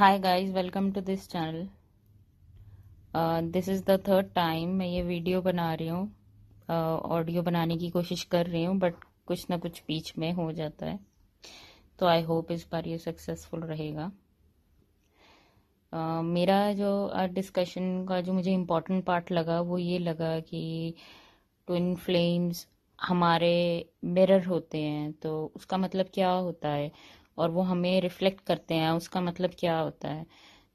hi guys welcome to this channel this is the third time मैं ये video बना रही हूँ ऑडियो uh, बनाने की कोशिश कर रही हूँ बट कुछ ना कुछ बीच में हो जाता है तो आई होप इस बार ये सक्सेसफुल रहेगा uh, मेरा जो डिस्कशन uh, का जो मुझे इम्पोर्टेंट पार्ट लगा वो ये लगा कि ट्विन फ्लेम्स हमारे मिरर होते हैं तो उसका मतलब क्या होता है और वो हमें रिफ्लेक्ट करते हैं उसका मतलब क्या होता है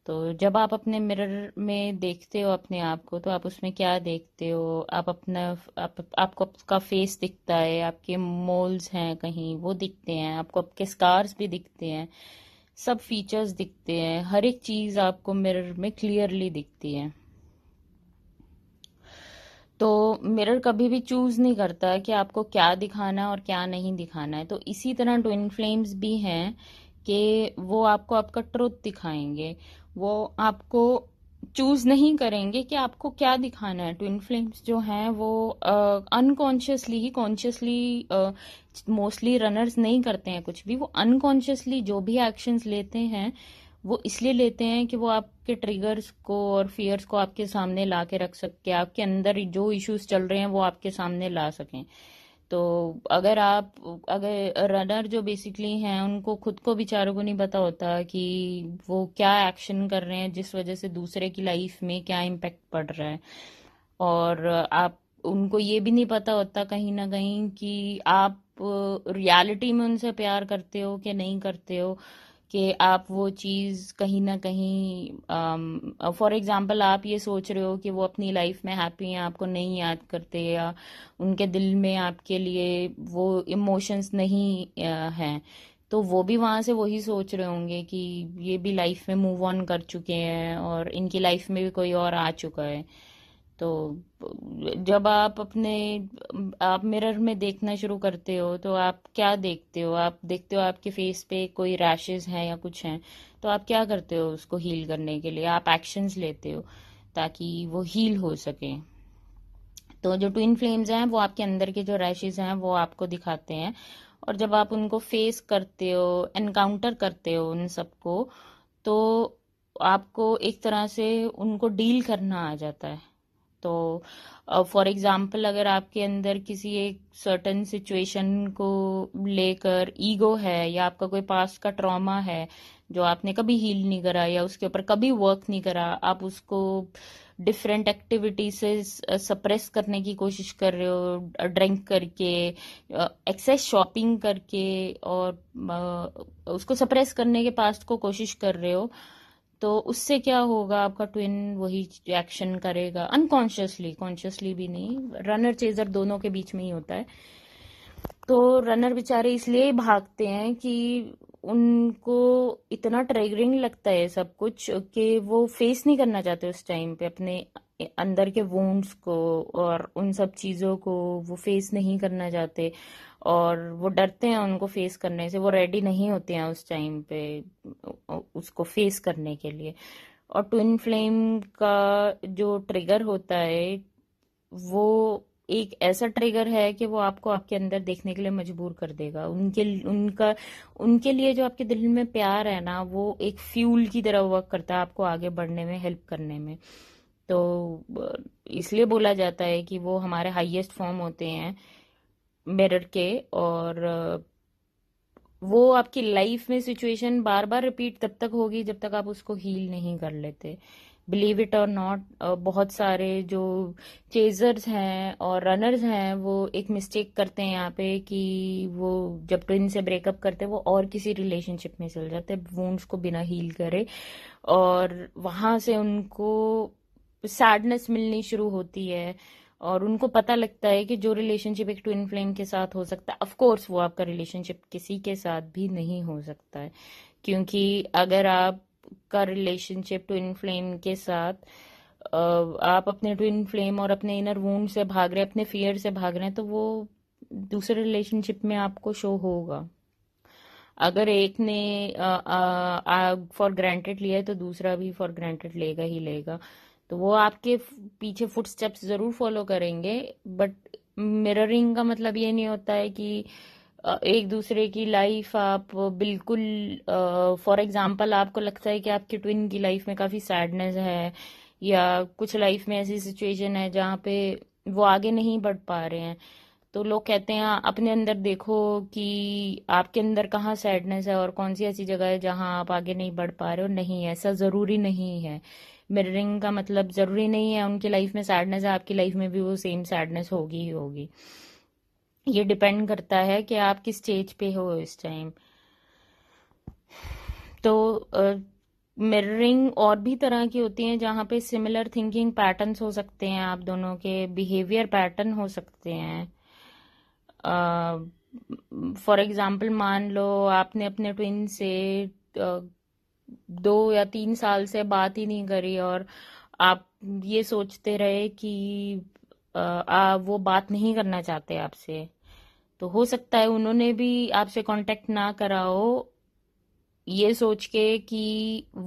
तो जब आप अपने मिरर में देखते हो अपने आप को तो आप उसमें क्या देखते हो आप अपना आप, आपको आपका फेस दिखता है आपके मोल्स हैं कहीं वो दिखते हैं आपको आपके स्कार्स भी दिखते हैं सब फीचर्स दिखते हैं हर एक चीज़ आपको मिरर में क्लियरली दिखती है तो मिरर कभी भी चूज नहीं करता है कि आपको क्या दिखाना है और क्या नहीं दिखाना है तो इसी तरह ट्विन फ्लेम्स भी हैं कि वो आपको आपका ट्रुथ दिखाएंगे वो आपको चूज नहीं करेंगे कि आपको क्या दिखाना है ट्विन फ्लेम्स जो हैं वो अनकॉन्शियसली ही कॉन्शियसली मोस्टली रनर्स नहीं करते हैं कुछ भी वो अनकॉन्शियसली जो भी एक्शंस लेते हैं वो इसलिए लेते हैं कि वो आपके ट्रिगर्स को और फियर्स को आपके सामने ला के रख सके आपके अंदर जो इश्यूज चल रहे हैं वो आपके सामने ला सकें तो अगर आप अगर रनर जो बेसिकली हैं उनको खुद को बेचारों को नहीं पता होता कि वो क्या एक्शन कर रहे हैं जिस वजह से दूसरे की लाइफ में क्या इम्पेक्ट पड़ रहा है और आप उनको ये भी नहीं पता होता कहीं ना कहीं कि आप रियलिटी में उनसे प्यार करते हो कि नहीं करते हो कि आप वो चीज़ कहीं ना कहीं फॉर um, एग्ज़ाम्पल uh, आप ये सोच रहे हो कि वो अपनी लाइफ में हैप्पी हैं आपको नहीं याद करते या उनके दिल में आपके लिए वो इमोशंस नहीं uh, हैं तो वो भी वहाँ से वही सोच रहे होंगे कि ये भी लाइफ में मूव ऑन कर चुके हैं और इनकी लाइफ में भी कोई और आ चुका है तो जब आप अपने आप मिरर में देखना शुरू करते हो तो आप क्या देखते हो आप देखते हो आपके फेस पे कोई रैशेज हैं या कुछ हैं तो आप क्या करते हो उसको हील करने के लिए आप एक्शंस लेते हो ताकि वो हील हो सके तो जो ट्विन फ्लेम्स हैं वो आपके अंदर के जो रैशेज हैं वो आपको दिखाते हैं और जब आप उनको फेस करते हो एनकाउंटर करते हो उन सबको तो आपको एक तरह से उनको डील करना आ जाता है तो फॉर uh, एग्जाम्पल अगर आपके अंदर किसी एक सर्टन सिचुएशन को लेकर ईगो है या आपका कोई पास्ट का ट्रॉमा है जो आपने कभी हील नहीं करा या उसके ऊपर कभी वर्क नहीं करा आप उसको डिफरेंट एक्टिविटी से सप्रेस करने की कोशिश कर रहे हो ड्रिंक करके एक्सेस शॉपिंग करके और उसको सप्रेस करने के पास्ट को कोशिश कर रहे हो तो उससे क्या होगा आपका ट्विन वही एक्शन करेगा अनकॉन्शियसली कॉन्शियसली भी नहीं रनर चेजर दोनों के बीच में ही होता है तो रनर बेचारे इसलिए भागते हैं कि उनको इतना ट्रेगरिंग लगता है सब कुछ कि वो फेस नहीं करना चाहते उस टाइम पे अपने अंदर के वोंड्स को और उन सब चीज़ों को वो फेस नहीं करना चाहते और वो डरते हैं उनको फेस करने से वो रेडी नहीं होते हैं उस टाइम पे उसको फेस करने के लिए और ट्विन फ्लेम का जो ट्रिगर होता है वो एक ऐसा ट्रिगर है कि वो आपको आपके अंदर देखने के लिए मजबूर कर देगा उनके उनका उनके लिए जो आपके दिल में प्यार है ना वो एक फ्यूल की तरह वर्क करता है आपको आगे बढ़ने में हेल्प करने में तो इसलिए बोला जाता है कि वो हमारे हाईएस्ट फॉर्म होते हैं मिरर के और वो आपकी लाइफ में सिचुएशन बार बार रिपीट तब तक होगी जब तक आप उसको हील नहीं कर लेते बिलीव इट और नॉट बहुत सारे जो चेजर्स हैं और रनर्स हैं वो एक मिस्टेक करते हैं यहाँ पे कि वो जब ट्विन से ब्रेकअप करते हैं वो और किसी रिलेशनशिप में चल जाते हैं वोन्स को बिना हील करे और वहाँ से उनको सैडनेस मिलनी शुरू होती है और उनको पता लगता है कि जो रिलेशनशिप एक ट्विन फ्लेम के साथ हो सकता है अफकोर्स वो आपका रिलेशनशिप किसी के साथ भी नहीं हो सकता है क्योंकि अगर आप का रिलेशनशिप ट्विन फ्लेम के साथ आप अपने ट्विन फ्लेम और अपने इनर वूंड से भाग रहे हैं अपने फियर से भाग रहे हैं तो वो दूसरे रिलेशनशिप में आपको शो होगा अगर एक ने फॉर ग्रांटेड लिया है तो दूसरा भी फॉर ग्रांटेड लेगा ही लेगा तो वो आपके पीछे फुट स्टेप्स ज़रूर फॉलो करेंगे बट मिररिंग का मतलब ये नहीं होता है कि एक दूसरे की लाइफ आप बिल्कुल फॉर एग्जांपल आपको लगता है कि आपके ट्विन की लाइफ में काफ़ी सैडनेस है या कुछ लाइफ में ऐसी सिचुएशन है जहाँ पे वो आगे नहीं बढ़ पा रहे हैं तो लोग कहते हैं हाँ, अपने अंदर देखो कि आपके अंदर कहाँ सैडनेस है और कौन सी ऐसी जगह है जहाँ आप आगे नहीं बढ़ पा रहे हो नहीं ऐसा ज़रूरी नहीं है मिररिंग का मतलब ज़रूरी नहीं है उनकी लाइफ में सैडनेस है आपकी लाइफ में भी वो सेम सैडनेस होगी ही होगी ये डिपेंड करता है कि आप किस स्टेज पे हो इस टाइम तो मिररिंग uh, और भी तरह की होती है जहां पे सिमिलर थिंकिंग पैटर्न्स हो सकते हैं आप दोनों के बिहेवियर पैटर्न हो सकते हैं फॉर एग्जाम्पल मान लो आपने अपने ट्विन से दो या तीन साल से बात ही नहीं करी और आप ये सोचते रहे कि आ, वो बात नहीं करना चाहते आपसे तो हो सकता है उन्होंने भी आपसे कांटेक्ट ना करा हो ये सोच के कि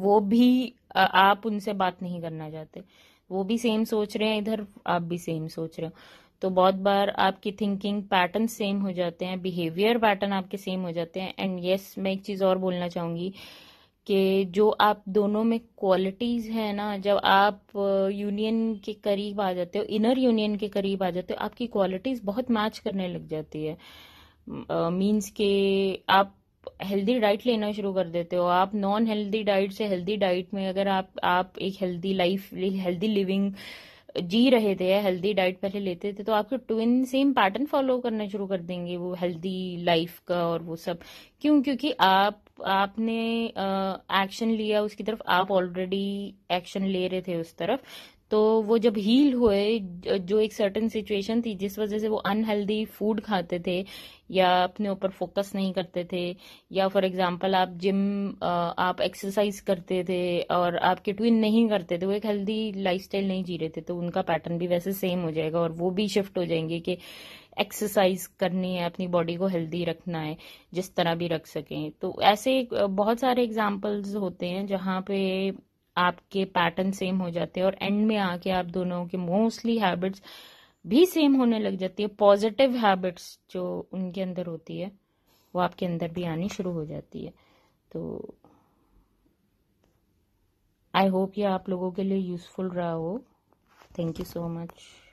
वो भी आप उनसे बात नहीं करना चाहते वो भी सेम सोच रहे हैं इधर आप भी सेम सोच रहे हो तो बहुत बार आपकी थिंकिंग पैटर्न सेम हो जाते हैं बिहेवियर पैटर्न आपके सेम हो जाते हैं एंड यस yes, मैं एक चीज़ और बोलना चाहूंगी कि जो आप दोनों में क्वालिटीज़ है ना जब आप यूनियन uh, के करीब आ जाते हो इनर यूनियन के करीब आ जाते हो आपकी क्वालिटीज़ बहुत मैच करने लग जाती है मीन्स uh, के आप हेल्दी डाइट लेना शुरू कर देते हो आप नॉन हेल्दी डाइट से हेल्दी डाइट में अगर आप आप एक हेल्दी लाइफ हेल्दी लिविंग जी रहे थे हेल्दी डाइट पहले लेते थे तो आपके ट्विन सेम पैटर्न फॉलो करना शुरू कर देंगे वो हेल्दी लाइफ का और वो सब क्यों क्योंकि आप आपने एक्शन लिया उसकी तरफ आप ऑलरेडी एक्शन ले रहे थे उस तरफ तो वो जब हील हुए जो एक सर्टन सिचुएशन थी जिस वजह से वो अनहेल्दी फूड खाते थे या अपने ऊपर फोकस नहीं करते थे या फॉर एग्जांपल आप जिम आप एक्सरसाइज करते थे और आपके ट्विन नहीं करते थे वो एक हेल्दी लाइफस्टाइल नहीं जी रहे थे तो उनका पैटर्न भी वैसे सेम हो जाएगा और वो भी शिफ्ट हो जाएंगे कि एक्सरसाइज करनी है अपनी बॉडी को हेल्दी रखना है जिस तरह भी रख सकें तो ऐसे बहुत सारे एग्जाम्पल्स होते हैं जहाँ पे आपके पैटर्न सेम हो जाते हैं और एंड में आके आप दोनों के मोस्टली हैबिट्स भी सेम होने लग जाती है पॉजिटिव हैबिट्स जो उनके अंदर होती है वो आपके अंदर भी आनी शुरू हो जाती है तो आई होप ये आप लोगों के लिए यूज़फुल रहा हो थैंक यू सो मच